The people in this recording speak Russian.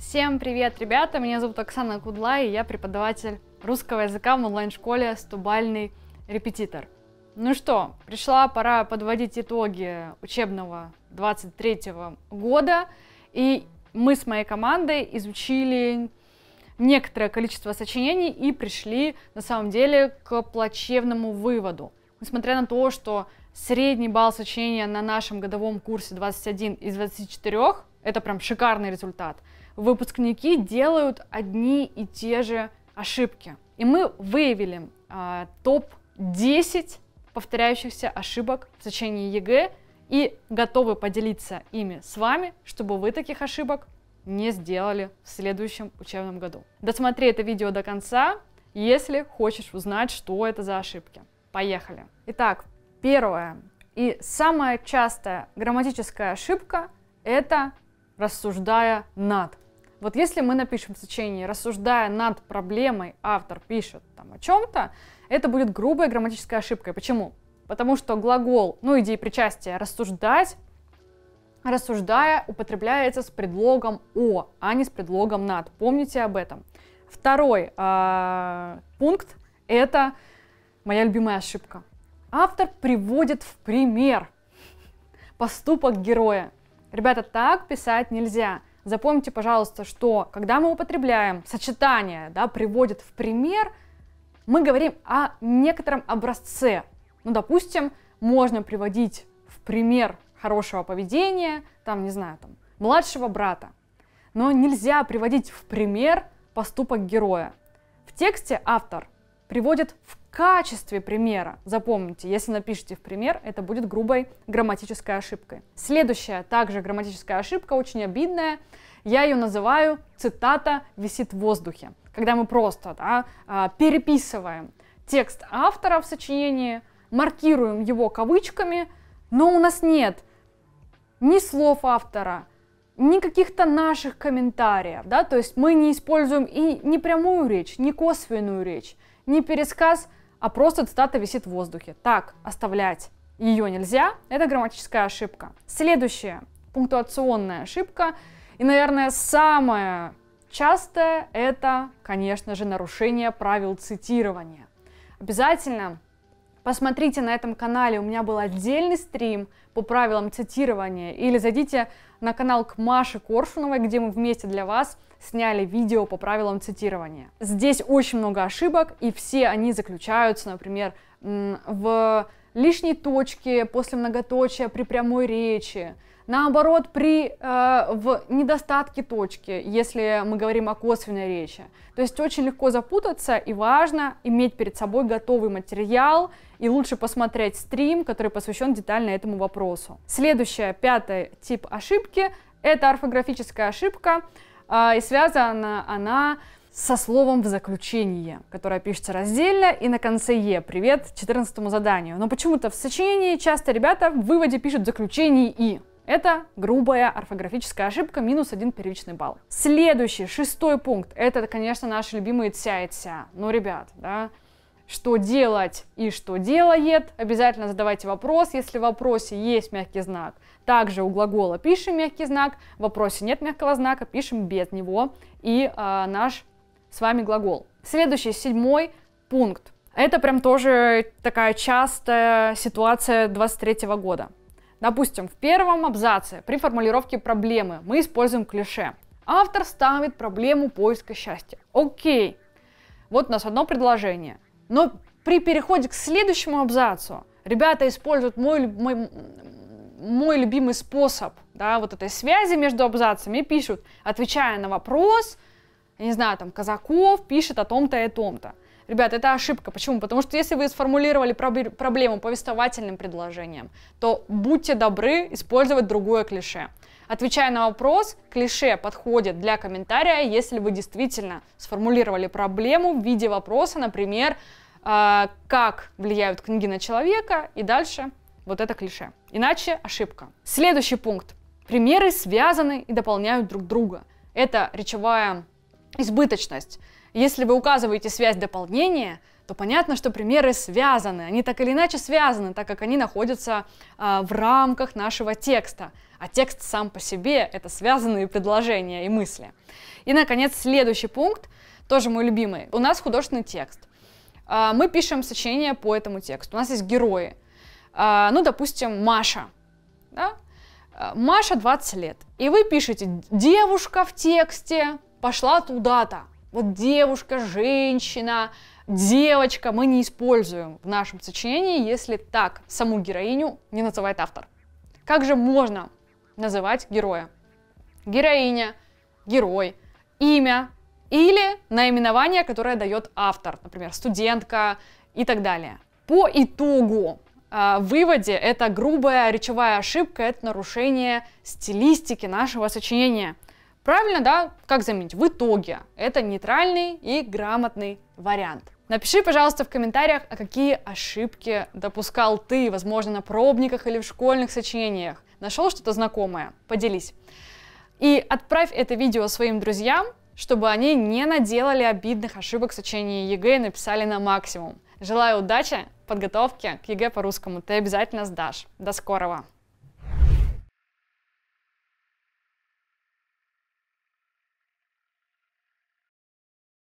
Всем привет, ребята! Меня зовут Оксана Кудла, и я преподаватель русского языка в онлайн-школе «Стубальный репетитор». Ну что, пришла пора подводить итоги учебного 23 -го года, и мы с моей командой изучили некоторое количество сочинений и пришли на самом деле к плачевному выводу. Несмотря на то, что средний балл сочинения на нашем годовом курсе 21 из 24, это прям шикарный результат – выпускники делают одни и те же ошибки. И мы выявили э, а, топ-10 повторяющихся ошибок в течение ЕГЭ и готовы поделиться ими с вами, чтобы вы таких ошибок не сделали в следующем учебном году. Досмотри это видео до конца, если хочешь узнать, что это за ошибки. Поехали! Итак, первое и самая частая грамматическая ошибка – это рассуждая над. Вот если мы напишем в сочинении, рассуждая над проблемой, автор пишет там о чем-то, это будет грубая грамматическая ошибка. Почему? Потому что глагол, ну, идея причастия, рассуждать, рассуждая, употребляется с предлогом «о», а не с предлогом «над». Помните об этом. Второй а, пункт – это моя любимая ошибка. Автор приводит в пример поступок героя. Ребята, так писать нельзя. Запомните, пожалуйста, что когда мы употребляем сочетание, да, приводит в пример, мы говорим о некотором образце. Ну, допустим, можно приводить в пример хорошего поведения, там, не знаю, там, младшего брата. Но нельзя приводить в пример поступок героя. В тексте автор приводит в качестве примера. Запомните, если напишите в пример, это будет грубой грамматической ошибкой. Следующая также грамматическая ошибка, очень обидная, я ее называю цитата «висит в воздухе», когда мы просто да, а, переписываем текст автора в сочинении, маркируем его кавычками, но у нас нет ни слов автора, ни каких-то наших комментариев, да, то есть мы не используем и не прямую речь, не косвенную речь, не пересказ, а просто цитата висит в воздухе. Так, оставлять ее нельзя, это грамматическая ошибка. Следующая пунктуационная ошибка, и, наверное, самая частая, это, конечно же, нарушение правил цитирования. Обязательно Посмотрите на этом канале, у меня был отдельный стрим по правилам цитирования. Или зайдите на канал к Маше Коршуновой, где мы вместе для вас сняли видео по правилам цитирования. Здесь очень много ошибок, и все они заключаются, например, в лишней точке, после многоточия, при прямой речи, Наоборот, при, э, в недостатке точки, если мы говорим о косвенной речи. То есть очень легко запутаться, и важно иметь перед собой готовый материал, и лучше посмотреть стрим, который посвящен детально этому вопросу. Следующая, пятый тип ошибки – это орфографическая ошибка, э, и связана она со словом в заключении, которое пишется раздельно и на конце «е». Привет 14 заданию. Но почему-то в сочинении часто ребята в выводе пишут заключение «и». Это грубая орфографическая ошибка, минус один первичный балл. Следующий, шестой пункт, это, конечно, наши любимые тся и тся. Но ребят, да, что делать и что делает. Обязательно задавайте вопрос, если в вопросе есть мягкий знак. Также у глагола пишем мягкий знак, в вопросе нет мягкого знака, пишем без него и э, наш с вами глагол. Следующий, седьмой пункт. Это прям тоже такая частая ситуация 23 года. Допустим, в первом абзаце при формулировке проблемы мы используем клише. Автор ставит проблему поиска счастья. Окей, вот у нас одно предложение. Но при переходе к следующему абзацу ребята используют мой, мой, мой любимый способ да, вот этой связи между абзацами и пишут, отвечая на вопрос, я не знаю, там Казаков пишет о том-то и о том-то. Ребята, это ошибка. Почему? Потому что если вы сформулировали проблему повествовательным предложением, то будьте добры использовать другое клише. Отвечая на вопрос, клише подходит для комментария, если вы действительно сформулировали проблему в виде вопроса, например, э, как влияют книги на человека, и дальше вот это клише. Иначе ошибка. Следующий пункт. Примеры связаны и дополняют друг друга. Это речевая избыточность. Если вы указываете связь дополнения, то понятно, что примеры связаны. Они так или иначе связаны, так как они находятся э, в рамках нашего текста. А текст сам по себе — это связанные предложения и мысли. И, наконец, следующий пункт, тоже мой любимый. У нас художественный текст. Э, мы пишем сочинение по этому тексту. У нас есть герои. Э, ну, допустим, Маша. Да? Маша 20 лет. И вы пишете «девушка в тексте пошла туда-то» вот девушка, женщина, девочка мы не используем в нашем сочинении, если так саму героиню не называет автор. Как же можно называть героя? Героиня, герой, имя или наименование, которое дает автор, например, студентка и так далее. По итогу а, в выводе это грубая речевая ошибка, это нарушение стилистики нашего сочинения – Правильно, да? Как заменить? В итоге. Это нейтральный и грамотный вариант. Напиши, пожалуйста, в комментариях, а какие ошибки допускал ты, возможно, на пробниках или в школьных сочинениях. Нашел что-то знакомое? Поделись. И отправь это видео своим друзьям, чтобы они не наделали обидных ошибок в сочинении ЕГЭ и написали на максимум. Желаю удачи, подготовки к ЕГЭ по русскому. Ты обязательно сдашь. До скорого!